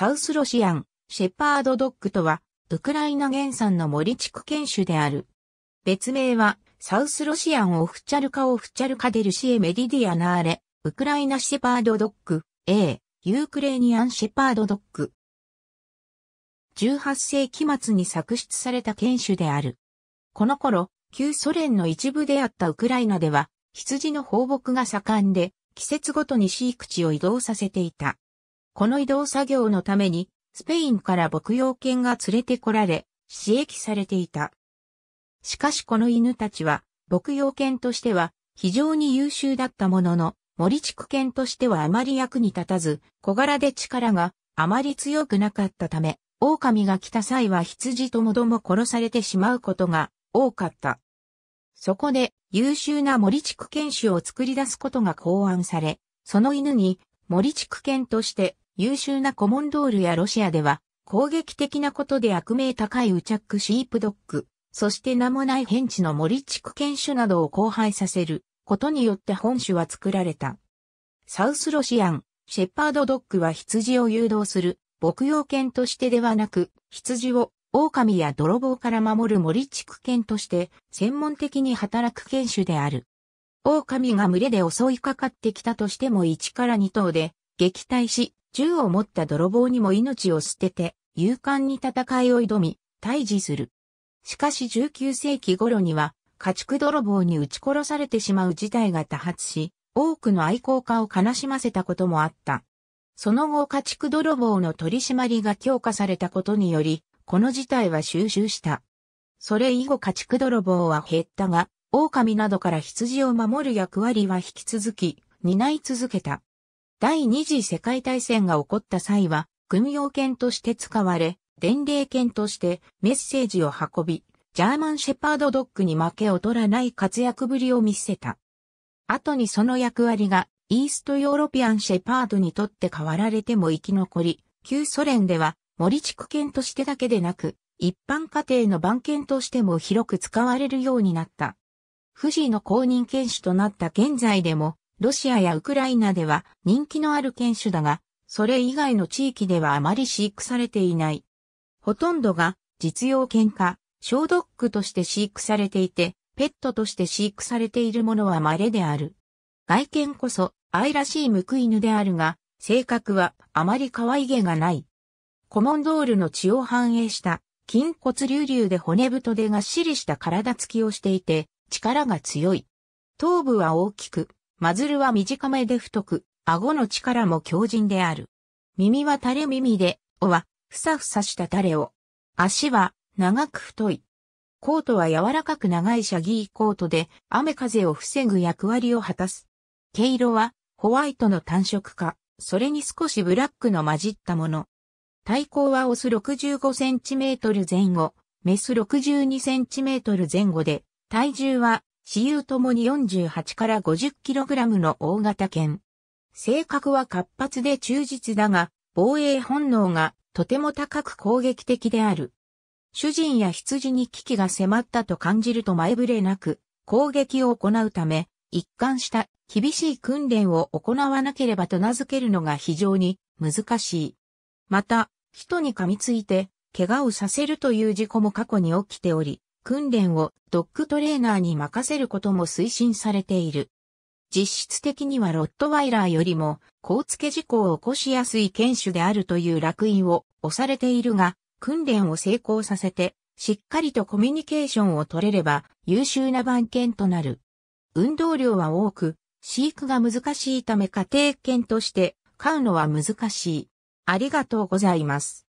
サウスロシアン、シェパードドッグとは、ウクライナ原産の森地区犬種である。別名は、サウスロシアンオフチャルカオフチャルカデルシエメディディアナーレ、ウクライナシェパードドッグ、A、ユークレーニアンシェパードドッグ。18世紀末に作出された犬種である。この頃、旧ソ連の一部であったウクライナでは、羊の放牧が盛んで、季節ごとに飼育地を移動させていた。この移動作業のために、スペインから牧羊犬が連れてこられ、刺激されていた。しかしこの犬たちは、牧羊犬としては非常に優秀だったものの、森地区犬としてはあまり役に立たず、小柄で力があまり強くなかったため、狼が来た際は羊ともども殺されてしまうことが多かった。そこで優秀な森地区犬種を作り出すことが考案され、その犬に森地区犬として優秀なコモンドールやロシアでは、攻撃的なことで悪名高いウチャックシープドッグ、そして名もないヘンチの森地区犬種などを交配させることによって本種は作られた。サウスロシアン、シェパードドッグは羊を誘導する牧羊犬としてではなく、羊を狼や泥棒から守る森地区犬として専門的に働く犬種である。狼が群れで襲いかかってきたとしても1から2頭で撃退し、銃を持った泥棒にも命を捨てて、勇敢に戦いを挑み、退治する。しかし19世紀頃には、家畜泥棒に撃ち殺されてしまう事態が多発し、多くの愛好家を悲しませたこともあった。その後家畜泥棒の取り締まりが強化されたことにより、この事態は収集した。それ以後家畜泥棒は減ったが、狼などから羊を守る役割は引き続き、担い続けた。第二次世界大戦が起こった際は、軍用犬として使われ、伝令犬としてメッセージを運び、ジャーマンシェパードドッグに負け劣らない活躍ぶりを見せた。後にその役割がイーストヨーロピアンシェパードにとって変わられても生き残り、旧ソ連では森地区犬としてだけでなく、一般家庭の番犬としても広く使われるようになった。富士の公認犬種となった現在でも、ロシアやウクライナでは人気のある犬種だが、それ以外の地域ではあまり飼育されていない。ほとんどが実用犬か、小ドッグとして飼育されていて、ペットとして飼育されているものは稀である。外見こそ愛らしい報い犬であるが、性格はあまり可愛げがない。コモンドールの血を反映した筋骨隆々で骨太でがっしりした体つきをしていて力が強い。頭部は大きく、マズルは短めで太く、顎の力も強靭である。耳は垂れ耳で、尾は、ふさふさした垂れを。足は、長く太い。コートは柔らかく長いシャギーコートで、雨風を防ぐ役割を果たす。毛色は、ホワイトの単色か、それに少しブラックの混じったもの。体高はオス 65cm 前後、メス 62cm 前後で、体重は私有ともに48から50 k g の大型犬。性格は活発で忠実だが、防衛本能がとても高く攻撃的である。主人や羊に危機が迫ったと感じると前触れなく攻撃を行うため、一貫した厳しい訓練を行わなければと名付けるのが非常に難しい。また、人に噛みついて怪我をさせるという事故も過去に起きており、訓練をドッグトレーナーに任せることも推進されている。実質的にはロットワイラーよりも、高付け事故を起こしやすい犬種であるという落印を押されているが、訓練を成功させて、しっかりとコミュニケーションを取れれば優秀な番犬となる。運動量は多く、飼育が難しいため家庭犬として飼うのは難しい。ありがとうございます。